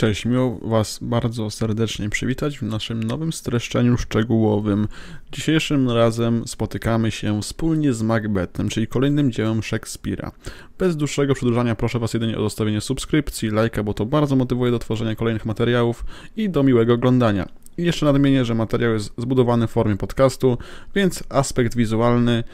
Cześć, miło Was bardzo serdecznie przywitać w naszym nowym streszczeniu szczegółowym. Dzisiejszym razem spotykamy się wspólnie z Macbethem, czyli kolejnym dziełem Szekspira. Bez dłuższego przedłużania proszę Was jedynie o zostawienie subskrypcji, lajka, bo to bardzo motywuje do tworzenia kolejnych materiałów i do miłego oglądania. I jeszcze nadmienię, że materiał jest zbudowany w formie podcastu, więc aspekt wizualny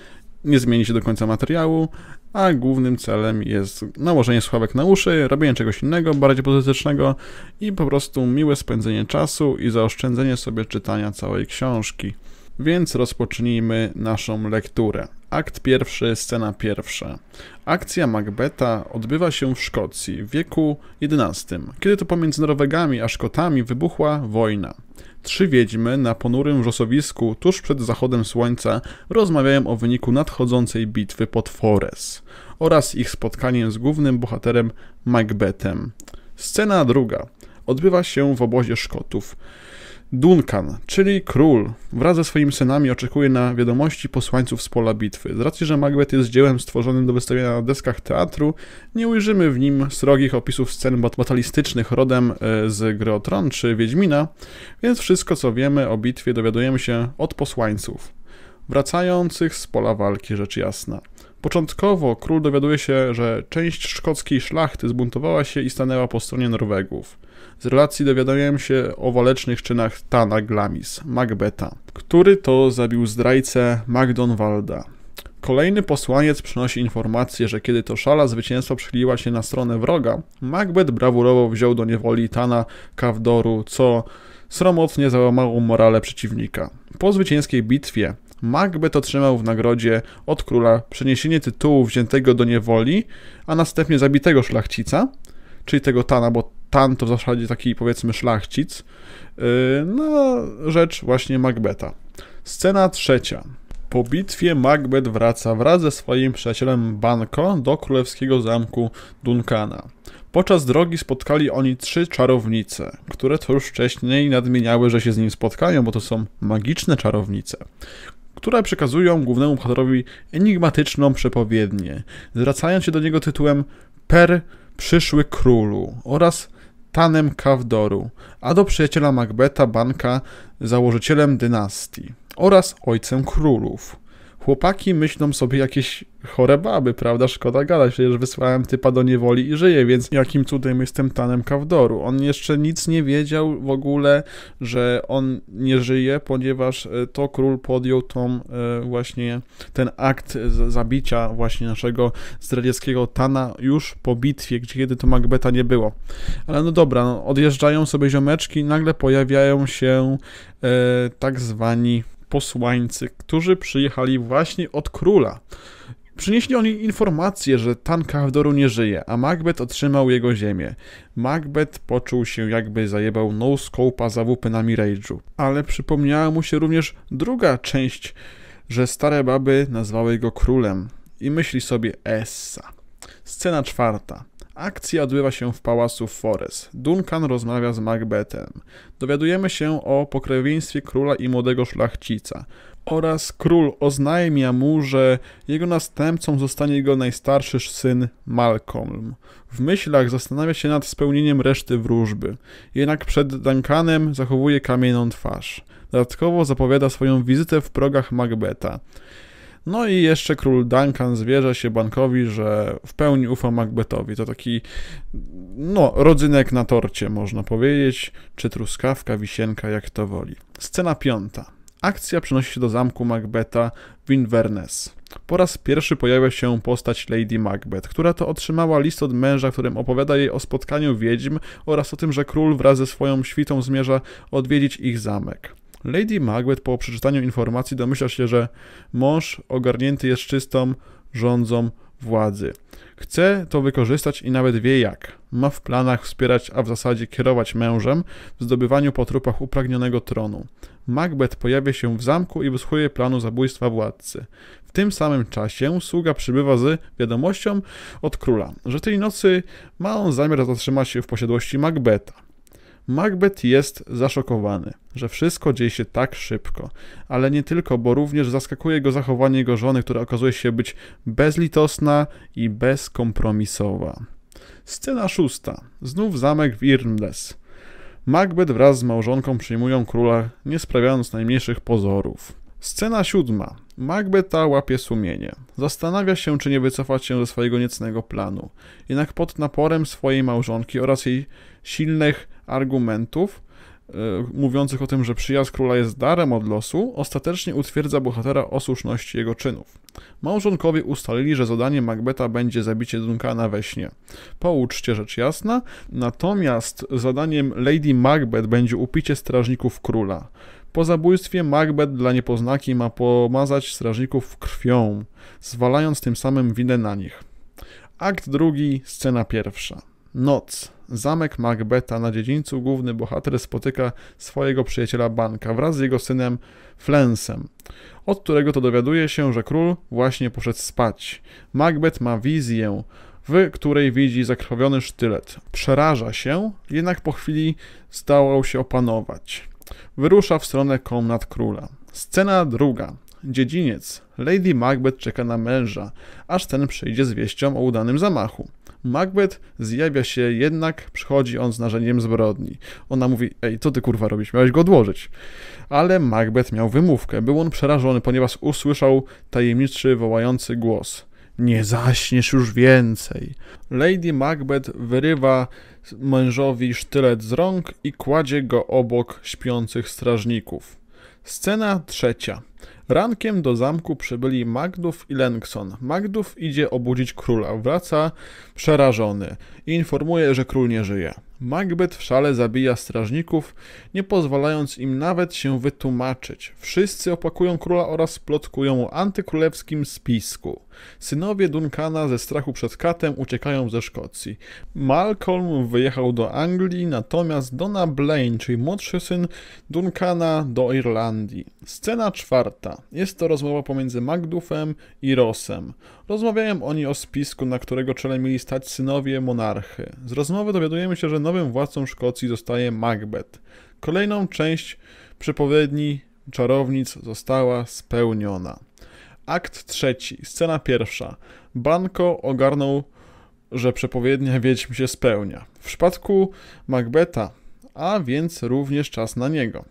nie zmieni się do końca materiału, a głównym celem jest nałożenie słuchawek na uszy, robienie czegoś innego, bardziej pozytycznego i po prostu miłe spędzenie czasu i zaoszczędzenie sobie czytania całej książki. Więc rozpocznijmy naszą lekturę. Akt pierwszy, scena pierwsza. Akcja Macbeta odbywa się w Szkocji w wieku XI, kiedy to pomiędzy Norwegami a Szkotami wybuchła wojna. Trzy wiedźmy na ponurym wrzosowisku tuż przed zachodem słońca rozmawiają o wyniku nadchodzącej bitwy pod Forest oraz ich spotkaniem z głównym bohaterem Macbethem. Scena druga odbywa się w obozie Szkotów. Duncan, czyli król, wraz ze swoimi synami oczekuje na wiadomości posłańców z pola bitwy. Z racji, że Macbeth jest dziełem stworzonym do wystawienia na deskach teatru, nie ujrzymy w nim srogich opisów scen batalistycznych rodem e, z Gry Tron czy Wiedźmina, więc wszystko co wiemy o bitwie dowiadujemy się od posłańców, wracających z pola walki rzecz jasna. Początkowo król dowiaduje się, że część szkockiej szlachty zbuntowała się i stanęła po stronie Norwegów. Z relacji dowiadujemy się o walecznych czynach Tana Glamis, Macbeta, który to zabił zdrajcę Macdonalda. Kolejny posłaniec przynosi informację, że kiedy to szala zwycięstwa przychyliła się na stronę wroga, Macbeth brawurowo wziął do niewoli Tana Kawdoru, co sromotnie załamało morale przeciwnika. Po zwycięskiej bitwie Macbeth otrzymał w nagrodzie od króla przeniesienie tytułu wziętego do niewoli, a następnie zabitego szlachcica, czyli tego Tana, bo Tan to w zasadzie taki powiedzmy szlachcic, y, na no, rzecz właśnie Macbeta. Scena trzecia. Po bitwie Macbeth wraca wraz ze swoim przyjacielem Banco do królewskiego zamku Duncana. Podczas drogi spotkali oni trzy czarownice, które to już wcześniej nadmieniały, że się z nim spotkają, bo to są magiczne czarownice, które przekazują głównemu bohaterowi enigmatyczną przepowiednię, zwracając się do niego tytułem Per przyszły królu oraz Tanem Kawdoru, a do przyjaciela Macbeta Banka założycielem dynastii oraz ojcem królów. Chłopaki myślą sobie jakieś chore baby, prawda? Szkoda gadać, przecież wysłałem typa do niewoli i żyje, więc jakim cudem jestem Tanem Kawdoru? On jeszcze nic nie wiedział w ogóle, że on nie żyje, ponieważ e, to król podjął tą e, właśnie ten akt zabicia właśnie naszego zdradzieckiego Tana już po bitwie, gdzie kiedy to Macbeta nie było. Ale no dobra, no, odjeżdżają sobie ziomeczki, nagle pojawiają się e, tak zwani posłańcy, którzy przyjechali właśnie od króla. Przynieśli oni informację, że Tan Cahdoru nie żyje, a Macbeth otrzymał jego ziemię. Macbeth poczuł się jakby zajebał no-scope'a za łupy na Mirage'u. Ale przypomniała mu się również druga część, że stare baby nazwały go królem. I myśli sobie Essa. Scena czwarta. Akcja odbywa się w pałacu Forest. Duncan rozmawia z Macbethem. Dowiadujemy się o pokrewieństwie króla i młodego szlachcica. Oraz król oznajmia mu, że jego następcą zostanie jego najstarszy syn Malcolm. W myślach zastanawia się nad spełnieniem reszty wróżby. Jednak przed Duncanem zachowuje kamienną twarz. Dodatkowo zapowiada swoją wizytę w progach Macbeta. No i jeszcze król Duncan zwierza się Bankowi, że w pełni ufa Macbethowi. To taki, no, rodzynek na torcie, można powiedzieć, czy truskawka, wisienka, jak to woli. Scena piąta. Akcja przenosi się do zamku Macbetha w Inverness. Po raz pierwszy pojawia się postać Lady Macbeth, która to otrzymała list od męża, w którym opowiada jej o spotkaniu wiedźm oraz o tym, że król wraz ze swoją świtą zmierza odwiedzić ich zamek. Lady Macbeth po przeczytaniu informacji domyśla się, że mąż ogarnięty jest czystą rządzą władzy. Chce to wykorzystać i nawet wie jak. Ma w planach wspierać, a w zasadzie kierować mężem w zdobywaniu po trupach upragnionego tronu. Macbeth pojawia się w zamku i wysłuchuje planu zabójstwa władcy. W tym samym czasie sługa przybywa z wiadomością od króla, że tej nocy ma on zamiar zatrzymać się w posiadłości Macbeta. Macbeth jest zaszokowany, że wszystko dzieje się tak szybko, ale nie tylko, bo również zaskakuje go zachowanie jego żony, która okazuje się być bezlitosna i bezkompromisowa. Scena szósta. Znów zamek w Irmles. Macbeth wraz z małżonką przyjmują króla, nie sprawiając najmniejszych pozorów. Scena siódma. Macbeta łapie sumienie. Zastanawia się, czy nie wycofać się ze swojego niecnego planu. Jednak pod naporem swojej małżonki oraz jej silnych argumentów e, mówiących o tym, że przyjazd króla jest darem od losu, ostatecznie utwierdza bohatera o słuszności jego czynów. Małżonkowie ustalili, że zadanie Macbeta będzie zabicie Duncana we śnie. Po uczcie rzecz jasna, natomiast zadaniem Lady Macbeth będzie upicie strażników króla. Po zabójstwie Macbeth dla niepoznaki ma pomazać strażników krwią, zwalając tym samym winę na nich. Akt drugi, scena pierwsza. Noc. Zamek Macbeta na dziedzińcu główny bohater spotyka swojego przyjaciela Banka wraz z jego synem Flensem, od którego to dowiaduje się, że król właśnie poszedł spać. Macbeth ma wizję, w której widzi zakrwawiony sztylet. Przeraża się, jednak po chwili zdawał się opanować. Wyrusza w stronę komnat króla. Scena druga. Dziedziniec Lady Macbeth czeka na męża, aż ten przyjdzie z wieścią o udanym zamachu. Macbeth zjawia się jednak, przychodzi on z narzędziem zbrodni. Ona mówi, ej, co ty kurwa robisz, miałeś go odłożyć. Ale Macbeth miał wymówkę, był on przerażony, ponieważ usłyszał tajemniczy, wołający głos. Nie zaśniesz już więcej. Lady Macbeth wyrywa mężowi sztylet z rąk i kładzie go obok śpiących strażników. Scena trzecia. Rankiem do zamku przybyli Magdów i Lenkson. Magdów idzie obudzić króla, wraca przerażony i informuje, że król nie żyje. Macbeth w szale zabija strażników, nie pozwalając im nawet się wytłumaczyć. Wszyscy opakują króla oraz plotkują o antykrólewskim spisku. Synowie Duncana ze strachu przed katem uciekają ze Szkocji. Malcolm wyjechał do Anglii, natomiast Donna Blaine, czyli młodszy syn Duncana, do Irlandii. Scena czwarta. Jest to rozmowa pomiędzy Macduffem i Rossem. Rozmawiają oni o spisku, na którego czele mieli stać synowie monarchy monarchy. Z rozmowy dowiadujemy się, że nowym władcą Szkocji zostaje Macbeth. Kolejną część przepowiedni czarownic została spełniona. Akt trzeci, scena pierwsza. Banko ogarnął, że przepowiednia wiedźm się spełnia. W przypadku Macbeta, a więc również czas na niego.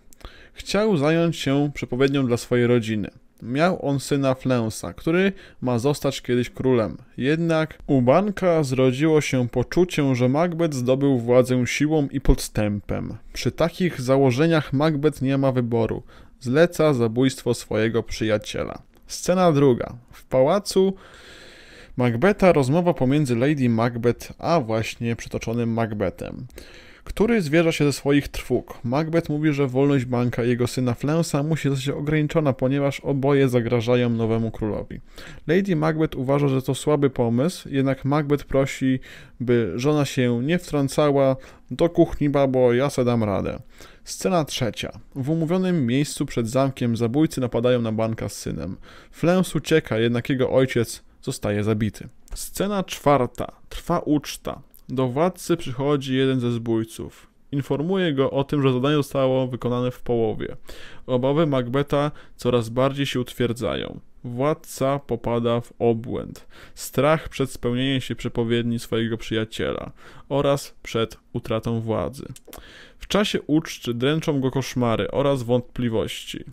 Chciał zająć się przepowiednią dla swojej rodziny. Miał on syna Flęsa, który ma zostać kiedyś królem. Jednak u Banka zrodziło się poczucie, że Macbeth zdobył władzę siłą i podstępem. Przy takich założeniach Macbeth nie ma wyboru. Zleca zabójstwo swojego przyjaciela. Scena druga. W pałacu Macbeta rozmowa pomiędzy Lady Macbeth a właśnie przytoczonym Macbethem który zwierza się ze swoich trwóg. Macbeth mówi, że wolność Banka i jego syna Flensa musi zostać ograniczona, ponieważ oboje zagrażają nowemu królowi. Lady Macbeth uważa, że to słaby pomysł, jednak Macbeth prosi, by żona się nie wtrącała do kuchni, babo, ja se dam radę. Scena trzecia. W umówionym miejscu przed zamkiem zabójcy napadają na Banka z synem. Flens ucieka, jednak jego ojciec zostaje zabity. Scena czwarta. Trwa uczta. Do władcy przychodzi jeden ze zbójców. Informuje go o tym, że zadanie zostało wykonane w połowie. Obawy Macbeta coraz bardziej się utwierdzają. Władca popada w obłęd. Strach przed spełnieniem się przepowiedni swojego przyjaciela oraz przed utratą władzy. W czasie uczty dręczą go koszmary oraz wątpliwości.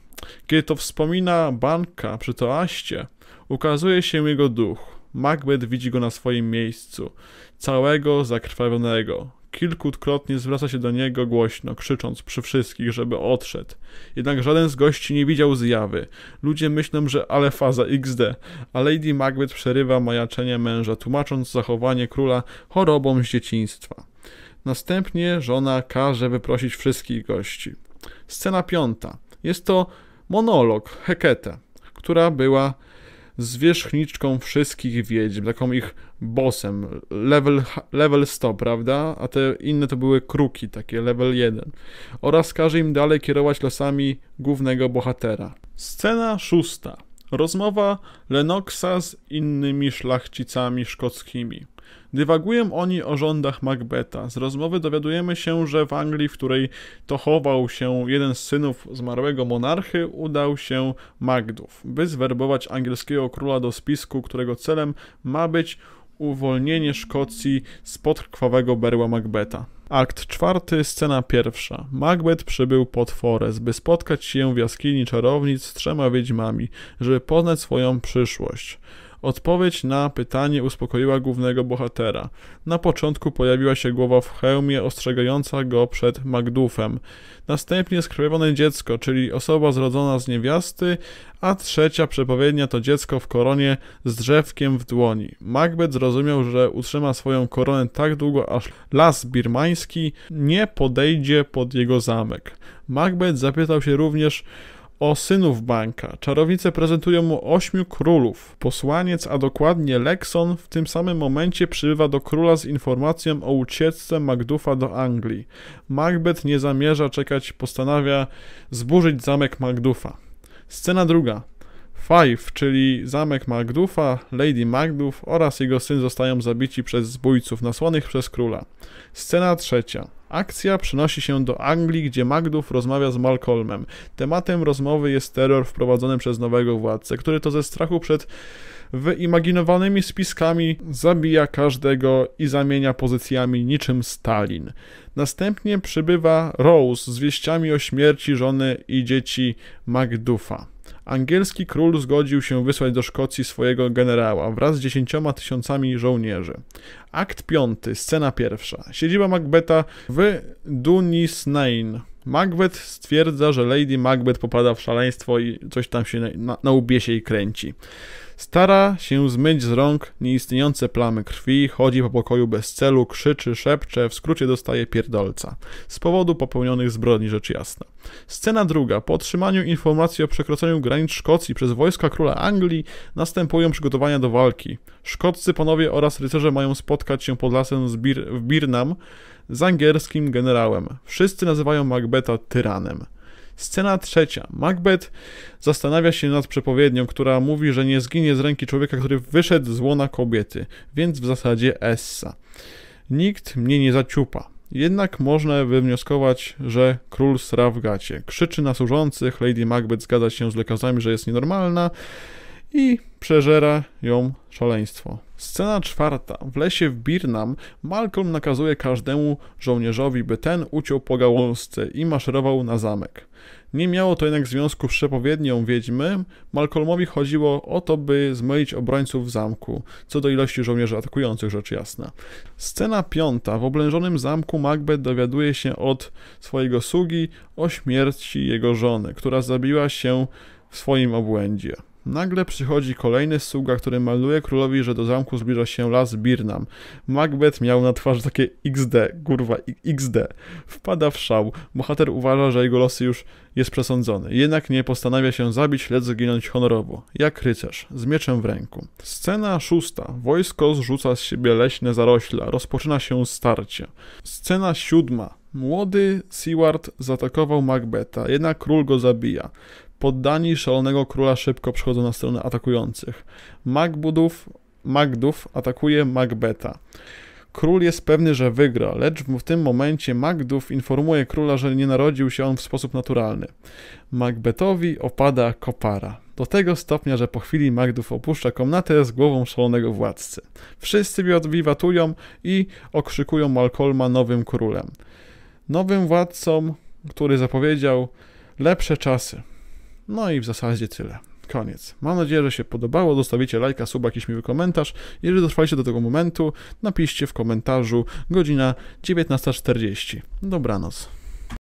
Kiedy to wspomina banka przy toaście, ukazuje się jego duch. Macbeth widzi go na swoim miejscu całego zakrwawionego. Kilkukrotnie zwraca się do niego głośno, krzycząc przy wszystkich, żeby odszedł. Jednak żaden z gości nie widział zjawy. Ludzie myślą, że ale faza XD, a Lady Macbeth przerywa majaczenie męża, tłumacząc zachowanie króla chorobą z dzieciństwa. Następnie żona każe wyprosić wszystkich gości. Scena piąta. Jest to monolog Hekete, która była zwierzchniczką wszystkich wiedźm, taką ich bossem. Level, level 100, prawda? A te inne to były kruki, takie level 1. Oraz każe im dalej kierować losami głównego bohatera. Scena szósta. Rozmowa Lennoxa z innymi szlachcicami szkockimi. Dywagują oni o rządach Macbeta. Z rozmowy dowiadujemy się, że w Anglii, w której to chował się jeden z synów zmarłego monarchy, udał się Magdów, by zwerbować angielskiego króla do spisku, którego celem ma być Uwolnienie Szkocji spod krwawego berła Macbeta. Akt czwarty, scena pierwsza. Macbeth przybył pod Forez, by spotkać się w jaskini czarownic z trzema wiedźmami, żeby poznać swoją przyszłość. Odpowiedź na pytanie uspokoiła głównego bohatera. Na początku pojawiła się głowa w hełmie ostrzegająca go przed Magdufem. Następnie skrwawione dziecko, czyli osoba zrodzona z niewiasty, a trzecia przepowiednia to dziecko w koronie z drzewkiem w dłoni. Macbeth zrozumiał, że utrzyma swoją koronę tak długo, aż las birmański nie podejdzie pod jego zamek. Macbeth zapytał się również o synów Banka. Czarownice prezentują mu ośmiu królów. Posłaniec, a dokładnie Lexon, w tym samym momencie przybywa do króla z informacją o ucieczce Macdufa do Anglii. Macbeth nie zamierza czekać, postanawia zburzyć zamek Macdufa. Scena druga. Five, czyli zamek Magdufa, Lady Magduf oraz jego syn zostają zabici przez zbójców nasłanych przez króla. Scena trzecia. Akcja przenosi się do Anglii, gdzie Magduf rozmawia z Malcolmem. Tematem rozmowy jest terror wprowadzony przez nowego władcę, który to ze strachu przed wyimaginowanymi spiskami zabija każdego i zamienia pozycjami niczym Stalin. Następnie przybywa Rose z wieściami o śmierci żony i dzieci Magdufa. Angielski król zgodził się wysłać do Szkocji swojego generała wraz z dziesięcioma tysiącami żołnierzy. Akt piąty, scena pierwsza. Siedziba Macbeta w Dunisnain. Macbeth stwierdza, że Lady Macbeth popada w szaleństwo i coś tam się na, na łbie się i kręci. Stara się zmyć z rąk nieistniejące plamy krwi, chodzi po pokoju bez celu, krzyczy, szepcze, w skrócie dostaje pierdolca. Z powodu popełnionych zbrodni rzecz jasna. Scena druga. Po otrzymaniu informacji o przekroczeniu granic Szkocji przez wojska króla Anglii następują przygotowania do walki. Szkoccy panowie oraz rycerze mają spotkać się pod lasem Bir w Birnam z angielskim generałem. Wszyscy nazywają Macbeta tyranem. Scena trzecia. Macbeth zastanawia się nad przepowiednią, która mówi, że nie zginie z ręki człowieka, który wyszedł z łona kobiety, więc w zasadzie Essa. Nikt mnie nie zaciupa. Jednak można wywnioskować, że król sra w gacie. Krzyczy na służących, Lady Macbeth zgadza się z lekarzami, że jest nienormalna, i przeżera ją szaleństwo. Scena czwarta. W lesie w Birnam Malcolm nakazuje każdemu żołnierzowi, by ten uciął po gałązce i maszerował na zamek. Nie miało to jednak związku z przepowiednią wiedźmy. Malcolmowi chodziło o to, by zmylić obrońców w zamku, co do ilości żołnierzy atakujących, rzecz jasna. Scena piąta. W oblężonym zamku Macbeth dowiaduje się od swojego sługi o śmierci jego żony, która zabiła się w swoim obłędzie. Nagle przychodzi kolejny sługa, który maluje królowi, że do zamku zbliża się las Birnam. Macbeth miał na twarzy takie XD, kurwa, XD. Wpada w szał. Bohater uważa, że jego los już jest przesądzony. Jednak nie postanawia się zabić, lecz zginąć honorowo. Jak rycerz, z mieczem w ręku. Scena szósta. Wojsko zrzuca z siebie leśne zarośla. Rozpoczyna się starcie. Scena siódma. Młody Seward zaatakował Macbeta, jednak król go zabija. Poddani szalonego króla szybko przychodzą na stronę atakujących. Magbudów, Magdów atakuje Macbeta. Król jest pewny, że wygra, lecz w tym momencie Magdów informuje króla, że nie narodził się on w sposób naturalny. Macbethowi opada kopara. Do tego stopnia, że po chwili Magdów opuszcza komnatę z głową szalonego władcy. Wszyscy wiwatują i okrzykują Malcolma nowym królem. Nowym władcą, który zapowiedział lepsze czasy. No i w zasadzie tyle. Koniec. Mam nadzieję, że się podobało. Dostawicie lajka, suba, jakiś miły komentarz. Jeżeli dotrwaliście do tego momentu, napiszcie w komentarzu godzina 19.40. Dobranoc.